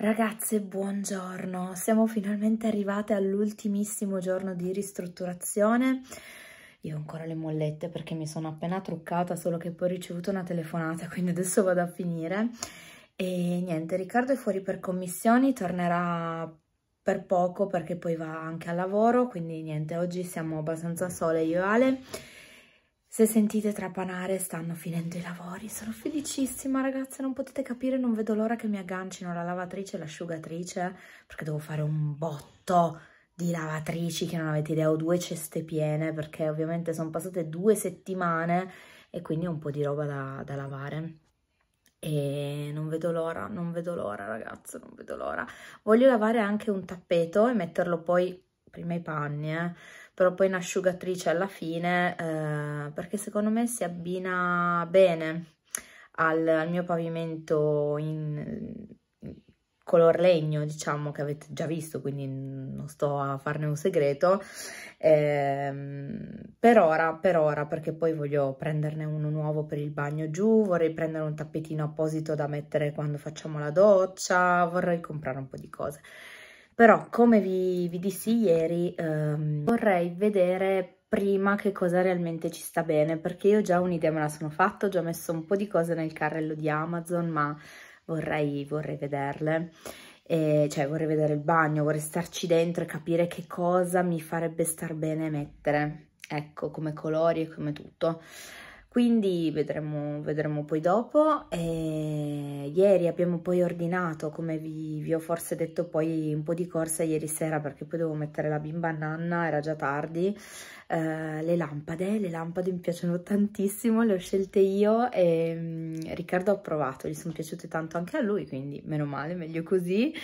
Ragazze, buongiorno! Siamo finalmente arrivate all'ultimissimo giorno di ristrutturazione. Io ho ancora le mollette perché mi sono appena truccata, solo che poi ho ricevuto una telefonata, quindi adesso vado a finire. E niente, Riccardo è fuori per commissioni, tornerà per poco perché poi va anche al lavoro, quindi niente, oggi siamo abbastanza sole io e Ale se sentite trapanare stanno finendo i lavori, sono felicissima ragazze, non potete capire, non vedo l'ora che mi aggancino la lavatrice e l'asciugatrice perché devo fare un botto di lavatrici che non avete idea, ho due ceste piene perché ovviamente sono passate due settimane e quindi ho un po' di roba da, da lavare e non vedo l'ora, non vedo l'ora ragazze, non vedo l'ora. Voglio lavare anche un tappeto e metterlo poi prima i panni eh però poi in asciugatrice alla fine eh, perché secondo me si abbina bene al, al mio pavimento in, in color legno diciamo che avete già visto quindi non sto a farne un segreto eh, per ora per ora perché poi voglio prenderne uno nuovo per il bagno giù vorrei prendere un tappetino apposito da mettere quando facciamo la doccia vorrei comprare un po' di cose però come vi, vi dissi ieri ehm, vorrei vedere prima che cosa realmente ci sta bene perché io già un'idea me la sono fatta, ho già messo un po' di cose nel carrello di Amazon ma vorrei, vorrei vederle e, cioè vorrei vedere il bagno, vorrei starci dentro e capire che cosa mi farebbe star bene mettere ecco come colori e come tutto quindi vedremo, vedremo poi dopo. E ieri abbiamo poi ordinato, come vi, vi, ho forse detto poi, un po' di corsa ieri sera perché poi dovevo mettere la bimba a nanna, era già tardi, eh, le lampade, le lampade mi piacciono tantissimo, le ho scelte io e mh, mm, Riccardo ha provato, gli sono piaciute tanto anche a lui, quindi meno male, meglio così.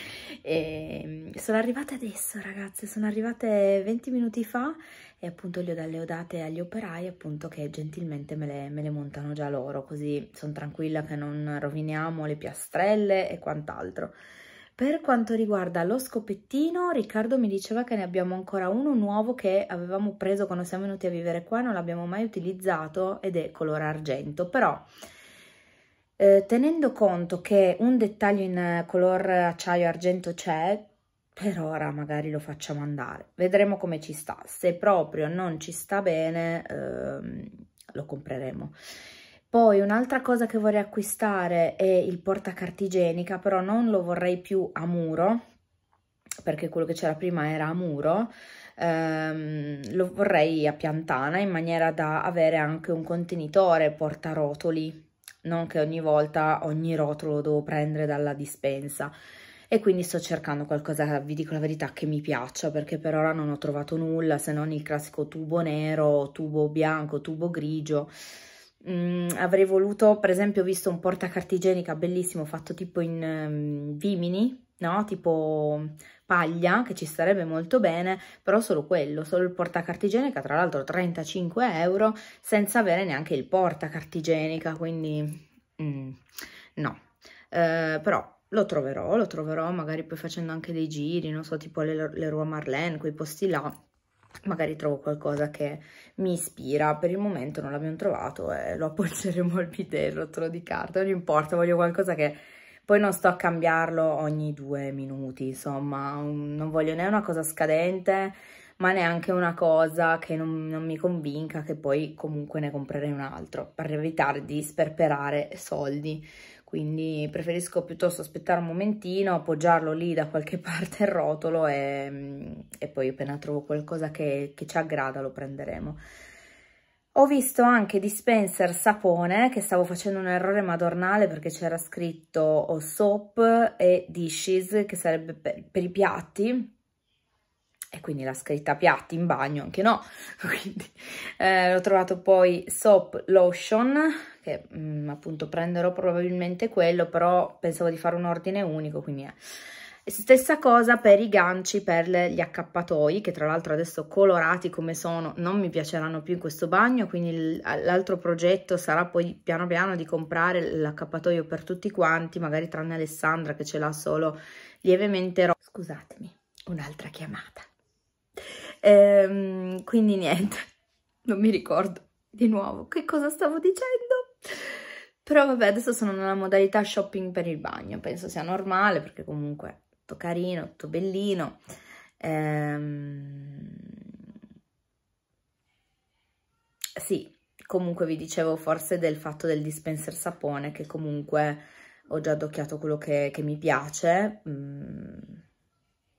E, mh, mm, sono arrivate adesso ragazze, sono arrivate 20 minuti fa e appunto le ho, le ho date agli operai appunto che gentilmente me le, me le montano già loro, così sono tranquilla che non roviniamo le piastrelle e quant'altro. Per quanto riguarda lo scopettino, Riccardo mi diceva che ne abbiamo ancora uno nuovo che avevamo preso quando siamo venuti a vivere qua, non l'abbiamo mai utilizzato ed è color argento, però eh, tenendo conto che un dettaglio in eh, color acciaio argento c'è, per ora magari lo facciamo andare, vedremo come ci sta, se proprio non ci sta bene ehm, lo compreremo. Poi un'altra cosa che vorrei acquistare è il portacartigenica, però non lo vorrei più a muro, perché quello che c'era prima era a muro, ehm, lo vorrei a piantana in maniera da avere anche un contenitore portarotoli, non che ogni volta ogni rotolo lo devo prendere dalla dispensa e quindi sto cercando qualcosa, vi dico la verità, che mi piaccia perché per ora non ho trovato nulla se non il classico tubo nero, tubo bianco, tubo grigio Mm, avrei voluto, per esempio, ho visto un porta cartigenica bellissimo fatto tipo in um, vimini, no? Tipo paglia, che ci starebbe molto bene, però solo quello, solo il porta cartigenica, tra l'altro 35 euro, senza avere neanche il porta cartigenica, quindi mm, no. Eh, però lo troverò, lo troverò magari poi facendo anche dei giri, non so, tipo le, le Rua Marlene, quei posti là, magari trovo qualcosa che mi ispira, per il momento non l'abbiamo trovato e lo appoggeremo al pitello, rotolo di carta, non importa, voglio qualcosa che poi non sto a cambiarlo ogni due minuti, insomma, non voglio né una cosa scadente, ma neanche una cosa che non, non mi convinca che poi comunque ne comprerei un altro, per evitare di sperperare soldi quindi preferisco piuttosto aspettare un momentino, appoggiarlo lì da qualche parte il rotolo e, mm, e poi appena trovo qualcosa che, che, ci aggrada lo prenderemo. Ho visto anche dispenser sapone, che stavo facendo un errore madornale perché c'era scritto soap e dishes, che sarebbe per, per i piatti, quindi la scritta piatti in bagno anche no quindi eh, ho trovato poi soap lotion che mh, mm, appunto prenderò probabilmente quello però pensavo di fare un ordine unico quindi è Stessa cosa per i ganci per gli accappatoi, che tra l'altro adesso colorati come sono non mi piaceranno più in questo bagno, quindi l'altro progetto sarà poi piano piano di comprare l'accappatoio per tutti quanti, magari tranne Alessandra che ce l'ha solo lievemente rosa. Scusatemi, un'altra chiamata. Ehm, quindi niente, non mi ricordo di nuovo che cosa stavo dicendo. Però vabbè, adesso sono nella modalità shopping per il bagno, penso sia normale perché comunque è tutto carino, tutto bellino. Ehm... Sì, comunque vi dicevo forse del fatto del dispenser sapone che comunque ho già adocchiato quello che, che mi piace, mm,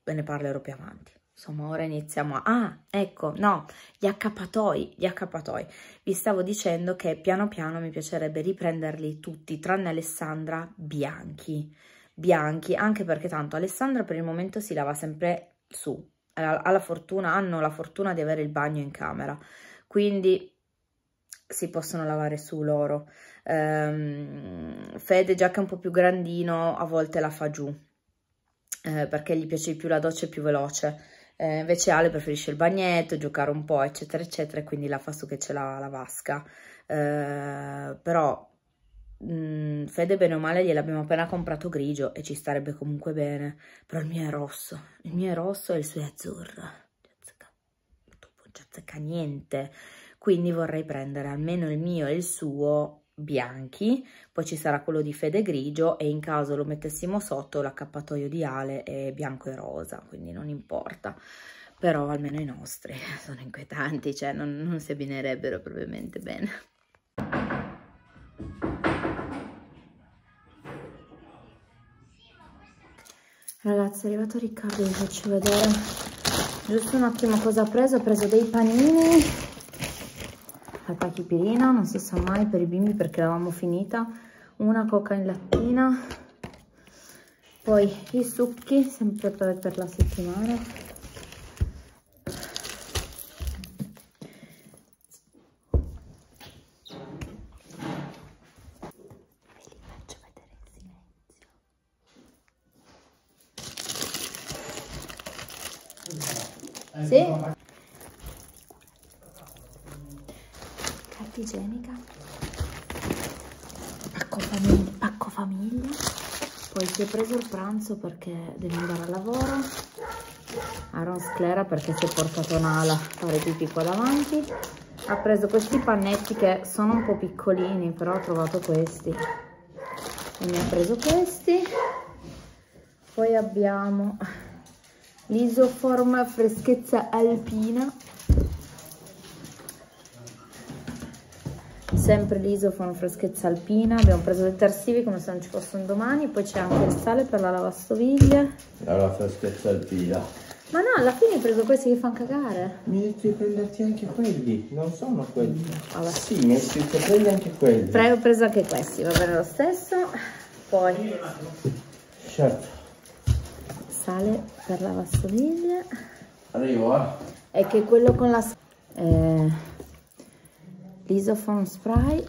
ve ne parlerò più avanti. Insomma, ora iniziamo a... Ah, ecco, no, gli accappatoi, gli accappatoi. Vi stavo dicendo che piano piano mi piacerebbe riprenderli tutti, tranne Alessandra, bianchi. Bianchi, anche perché tanto Alessandra per il momento si lava sempre su. Ha la fortuna, hanno la fortuna di avere il bagno in camera. Quindi si possono lavare su loro. Um, Fede, già che è un po' più grandino, a volte la fa giù, eh, perché gli piace di più la doccia più veloce eh, invece Ale preferisce il bagnetto, giocare un po', eccetera, eccetera, e quindi la fa su che ce l'ha la vasca. Eh, però mh, mm, Fede bene o male gliel'abbiamo appena comprato grigio e ci starebbe comunque bene, però il mio è rosso, il mio è rosso e il suo è azzurro, non c'è niente, quindi vorrei prendere almeno il mio e il suo bianchi, poi ci sarà quello di fede grigio e in caso lo mettessimo sotto l'accappatoio di Ale è bianco e rosa, quindi non importa, però almeno i nostri sono inquietanti, cioè non, non si abbinerebbero probabilmente bene. Ragazzi è arrivato Riccardo, vi faccio vedere giusto un attimo cosa ha preso, ha preso dei panini la tachipirina, non si sa mai per i bimbi perché l'avevamo finita, una coca in lattina, poi i succhi sempre per la settimana, ho preso il pranzo perché devo andare al lavoro. Aaron sclera perché si è portato Nala a fare pipì qua davanti. Ha preso questi pannetti che sono un po' piccolini, però ho trovato questi. E mi ha preso questi. Poi abbiamo l'isoform freschezza alpina sempre l'iso con freschezza alpina, abbiamo preso le tersivi come se non ci fossero domani, poi c'è anche il sale per la lavastoviglie. La freschezza alpina. Ma no, alla fine hai preso questi che fanno cagare. Mi hai detto di prenderti anche quelli, non sono quelli. Vabbè. Sì, mi hai detto prendi anche quelli. Pre ho preso anche questi, va bene lo stesso. Poi... Certo. Sale per la lavastoviglie. Arrivo, eh. È che quello con la... Eh l'isofono spray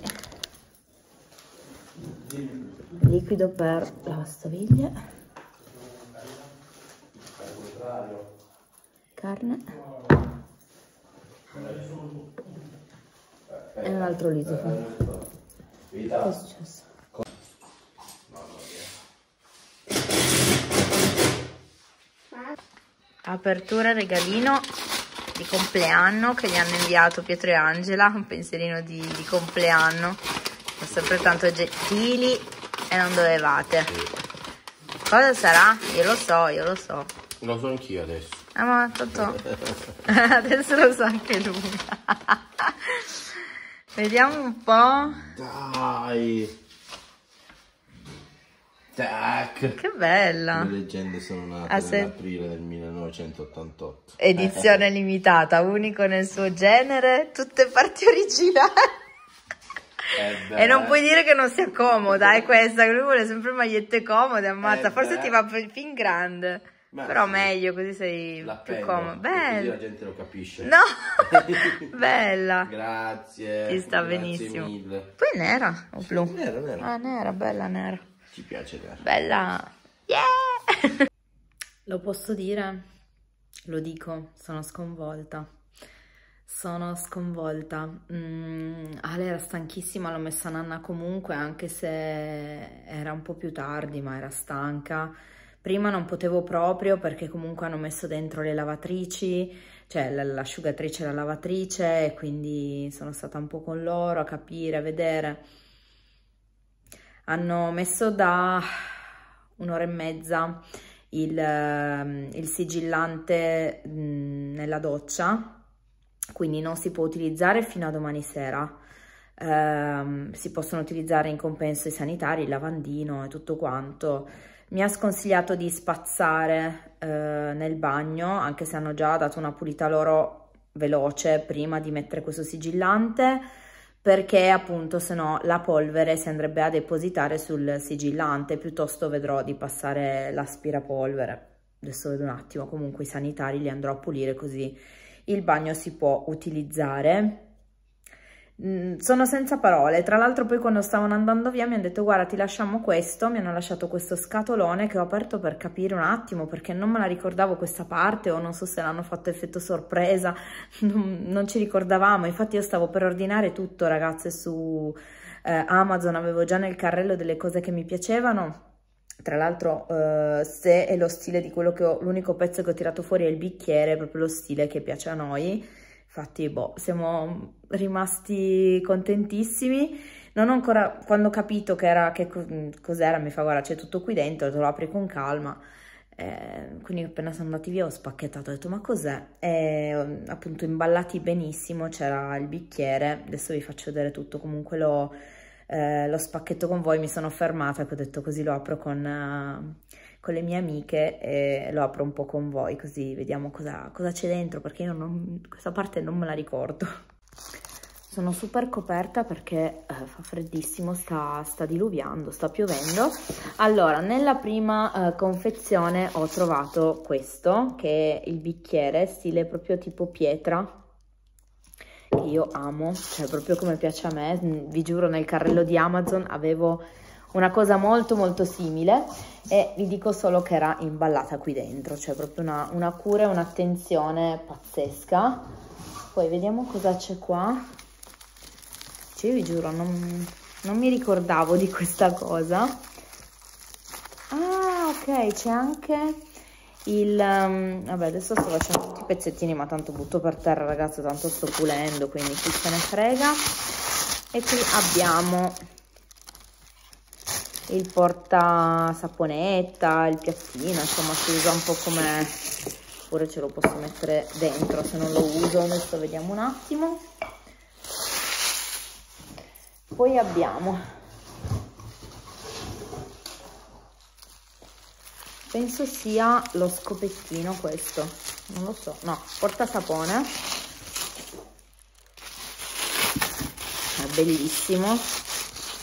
liquido per lavastoviglie carne e un altro lisofono che è successo? apertura regalino di compleanno che gli hanno inviato Pietro e Angela, un pensierino di, di compleanno. Sono sempre tanto gentili e non dovevate. Cosa sarà? Io lo so, io lo so. Lo so anch'io adesso. Ah, ma tanto... adesso lo so anche lui. Vediamo un po'. Dai. Tac. Che bella! Le leggende sono nate ah, se... nell'aprile del 1988. Edizione limitata, unico nel suo genere, tutte parti originali. Eh e non puoi dire che non sia comoda, è eh, questa, lui vuole sempre magliette comode, ammazza, eh forse ti va fin grande. Ma Però sì. meglio, così sei la più comodo. Bella. la gente lo capisce. No! bella. Grazie. Ti sta benissimo. Mille. Poi nera o blu? Sì, nera, nera. Ah, nera, bella nera. Ci piace dare. Bella! Yeah! Lo posso dire? Lo dico, sono sconvolta. Sono sconvolta. Mm, Ale era stanchissima, l'ho messa nanna comunque, anche se era un po' più tardi, ma era stanca. Prima non potevo proprio perché comunque hanno messo dentro le lavatrici, cioè l'asciugatrice e la lavatrice, quindi sono stata un po' con loro a capire, a vedere hanno messo da un'ora e mezza il, ehm, il sigillante nella doccia, quindi non si può utilizzare fino a domani sera. Eh, si possono utilizzare in compenso i sanitari, il lavandino e tutto quanto. Mi ha sconsigliato di spazzare eh, nel bagno, anche se hanno già dato una pulita loro veloce prima di mettere questo sigillante perché appunto se no la polvere si andrebbe a depositare sul sigillante, piuttosto vedrò di passare l'aspirapolvere. Adesso vedo un attimo, comunque i sanitari li andrò a pulire così il bagno si può utilizzare Mm, sono senza parole, tra l'altro poi quando stavano andando via mi hanno detto guarda ti lasciamo questo, mi hanno lasciato questo scatolone che ho aperto per capire un attimo perché non me la ricordavo questa parte o non so se l'hanno fatto effetto sorpresa, non, non, ci ricordavamo, infatti io stavo per ordinare tutto ragazze su eh, Amazon, avevo già nel carrello delle cose che mi piacevano tra l'altro eh, se è lo stile di quello che ho, l'unico pezzo che ho tirato fuori è il bicchiere, proprio lo stile che piace a noi Infatti, boh, siamo rimasti contentissimi. Non ho ancora, quando ho capito che era, che mm, cos'era, mi fa guarda c'è tutto qui dentro, te lo apri con calma. Eh, quindi appena sono andati via ho spacchettato, ho detto ma cos'è? E mm, appunto imballati benissimo, c'era il bicchiere, adesso vi faccio vedere tutto, comunque lo, eh, lo spacchetto con voi, mi sono fermata e ho detto così lo apro con... Eh, con le mie amiche e lo apro un po' con voi così vediamo cosa, cosa c'è dentro perché io non, questa parte non me la ricordo. Sono super coperta perché eh, fa freddissimo, sta, sta, diluviando, sta piovendo. Allora, nella prima eh, confezione ho trovato questo, che è il bicchiere, stile proprio tipo pietra, che io amo, cioè proprio come piace a me. Vi giuro, nel carrello di Amazon avevo una cosa molto molto simile e vi dico solo che era imballata qui dentro, cioè proprio una, una cura e un'attenzione pazzesca. Poi vediamo cosa c'è qua. Cioè, vi giuro, non, non mi ricordavo di questa cosa. Ah, ok, c'è anche il... Um, vabbè, adesso sto facendo tutti i pezzettini, ma tanto butto per terra, ragazzo, tanto sto pulendo, quindi chi se ne frega. E qui abbiamo il porta saponetta, il piattino, insomma si usa un po' come oppure ce lo posso mettere dentro se non lo uso, adesso vediamo un attimo. Poi abbiamo, penso sia lo scopettino questo, non lo so, no, porta sapone, è bellissimo,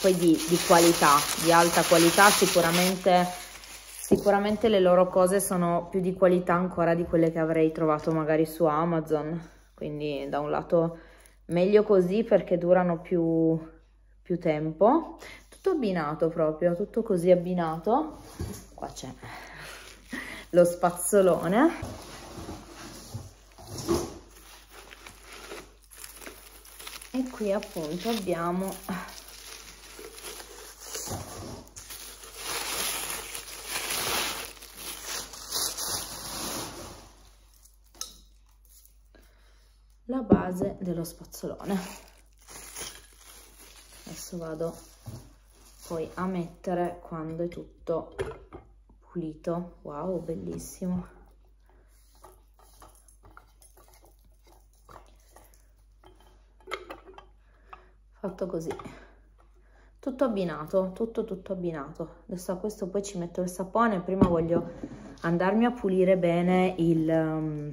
poi di, di qualità, di alta qualità, sicuramente, sicuramente le loro cose sono più di qualità ancora di quelle che avrei trovato magari su Amazon, quindi da un lato meglio così perché durano più, più tempo, tutto abbinato proprio, tutto così abbinato, qua c'è lo spazzolone, e qui appunto abbiamo la base dello spazzolone. Adesso vado poi a mettere quando è tutto pulito. Wow, bellissimo! Fatto così. Tutto abbinato, tutto tutto abbinato. Adesso a questo poi ci metto il sapone, prima voglio andarmi a pulire bene il... Um,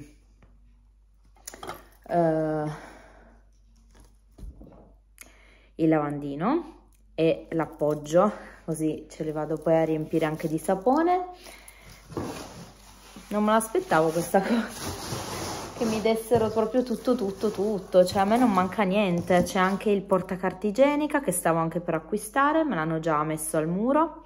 eh, il lavandino e l'appoggio così ce li vado poi a riempire anche di sapone non me l'aspettavo questa cosa che mi dessero proprio tutto tutto tutto cioè a me non manca niente c'è anche il portacarta igienica che stavo anche per acquistare me l'hanno già messo al muro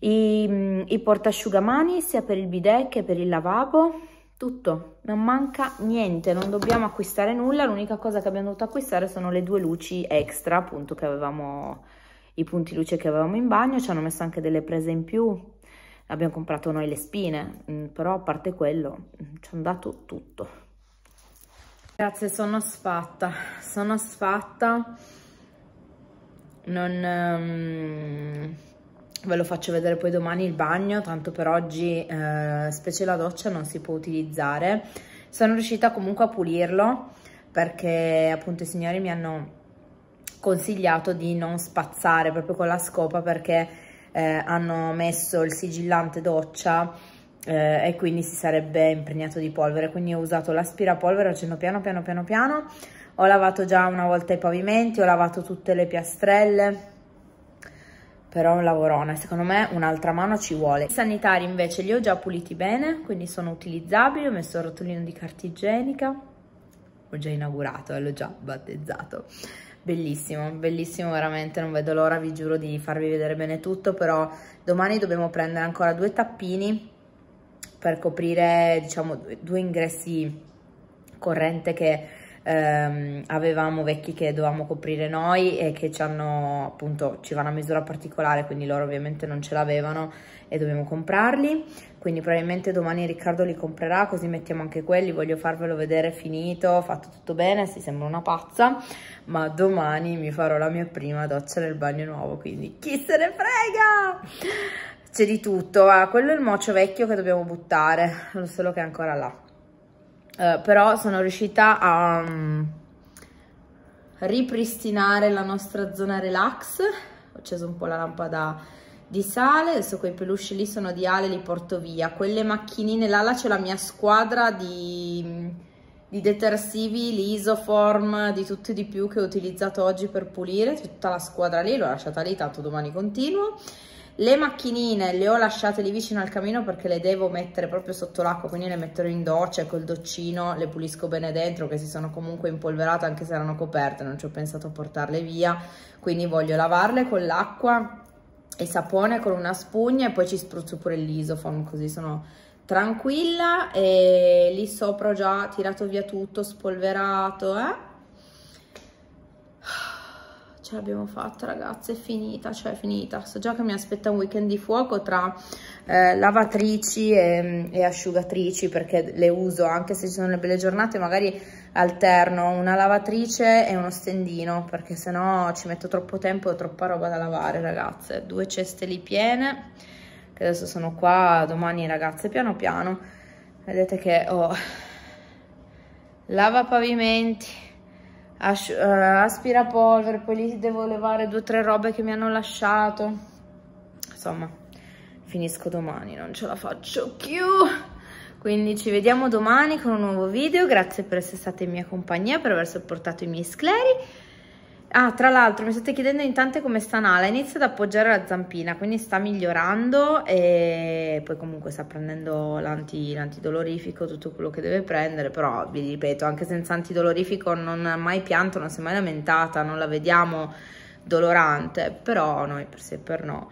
i, i portasciugamani sia per il bidet che per il lavabo tutto, non manca niente, non dobbiamo acquistare nulla, l'unica cosa che abbiamo dovuto acquistare sono le due luci extra, appunto, che avevamo, i punti luce che avevamo in bagno, ci hanno messo anche delle prese in più, abbiamo comprato noi le spine, mm, però a parte quello mm, ci hanno dato tutto. Grazie, sono sfatta, sono sfatta, non... Um ve lo faccio vedere poi domani il bagno, tanto per oggi eh, specie la doccia non si può utilizzare. Sono riuscita comunque a pulirlo perché appunto i signori mi hanno consigliato di non spazzare proprio con la scopa perché eh, hanno messo il sigillante doccia eh, e quindi si sarebbe impregnato di polvere. Quindi ho usato l'aspirapolvere, facendo piano piano piano piano. Ho lavato già una volta i pavimenti, ho lavato tutte le piastrelle però è un lavorone, secondo me un'altra mano ci vuole. I sanitari invece li ho già puliti bene, quindi sono utilizzabili, ho messo il rotolino di carta igienica, ho già inaugurato e eh, l'ho già battezzato. Bellissimo, bellissimo veramente, non vedo l'ora, vi giuro di farvi vedere bene tutto, però domani dobbiamo prendere ancora due tappini per coprire diciamo due ingressi corrente che ehm, avevamo vecchi che dovevamo coprire noi e che ci hanno appunto ci va una misura particolare quindi loro ovviamente non ce l'avevano e dobbiamo comprarli quindi probabilmente domani Riccardo li comprerà così mettiamo anche quelli voglio farvelo vedere finito fatto tutto bene si sembra una pazza ma domani mi farò la mia prima doccia nel bagno nuovo quindi chi se ne frega c'è di tutto ah, quello è il mocio vecchio che dobbiamo buttare solo che è ancora là eh, però sono riuscita a um, ripristinare la nostra zona relax, ho acceso un po' la lampada di sale, adesso quei peluche lì sono di Ale, li porto via, quelle macchinine, là c'è la mia squadra di di detersivi, l'isoform, di tutto e di più che ho utilizzato oggi per pulire, tutta la squadra lì, l'ho lasciata lì, tanto domani continuo. Le macchinine le ho lasciate lì vicino al camino perché le devo mettere proprio sotto l'acqua, quindi le metterò in doccia e col doccino le pulisco bene dentro che si sono comunque impolverate anche se erano coperte, non ci ho pensato a portarle via, quindi voglio lavarle con l'acqua e sapone con una spugna e poi ci spruzzo pure l'isofon così sono tranquilla e lì sopra ho già tirato via tutto, spolverato, eh? ce l'abbiamo fatta ragazze, è finita, cioè è finita. So già che mi aspetta un weekend di fuoco tra eh, lavatrici e, mm, e, asciugatrici perché le uso anche se ci sono le belle giornate, magari alterno una lavatrice e uno stendino perché sennò ci metto troppo tempo e troppa roba da lavare ragazze. Due ceste lì piene che adesso sono qua, domani ragazze piano piano. Vedete che ho... Oh, lava pavimenti as- uh, eh, aspirapolvere, poi lì devo levare due o tre robe che mi hanno lasciato. Insomma, finisco domani, non ce la faccio più. Quindi ci vediamo domani con un nuovo video, grazie per essere stati in mia compagnia, per aver sopportato i miei scleri. Ah, tra l'altro mi state chiedendo in tante come sta Nala, inizia ad appoggiare la zampina, quindi sta migliorando e poi comunque sta prendendo l'anti, l'antidolorifico, tutto quello che deve prendere, però vi ripeto, anche senza antidolorifico non ha mai pianto, non si è mai lamentata, non la vediamo dolorante, però noi per sé per no.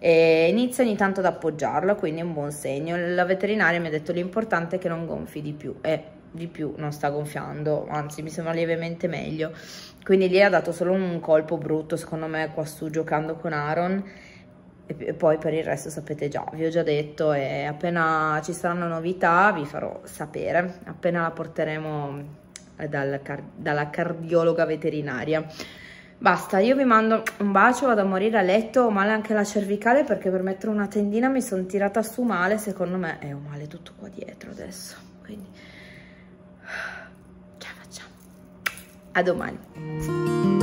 E inizia ogni tanto ad appoggiarla, quindi è un buon segno. La veterinaria mi ha detto l'importante è che non gonfi di più e di più non sta gonfiando, anzi mi sembra lievemente meglio. Quindi lì ha dato solo un colpo brutto, secondo me, qua su giocando con Aaron. E poi per il resto sapete già, vi ho già detto e appena ci saranno novità vi farò sapere, appena la porteremo eh, dal car dalla cardiologa veterinaria. Basta, io vi mando un bacio, vado a morire a letto, ho male anche la cervicale perché per mettere una tendina mi sono tirata su male, secondo me è un male tutto qua dietro adesso, quindi... a domani.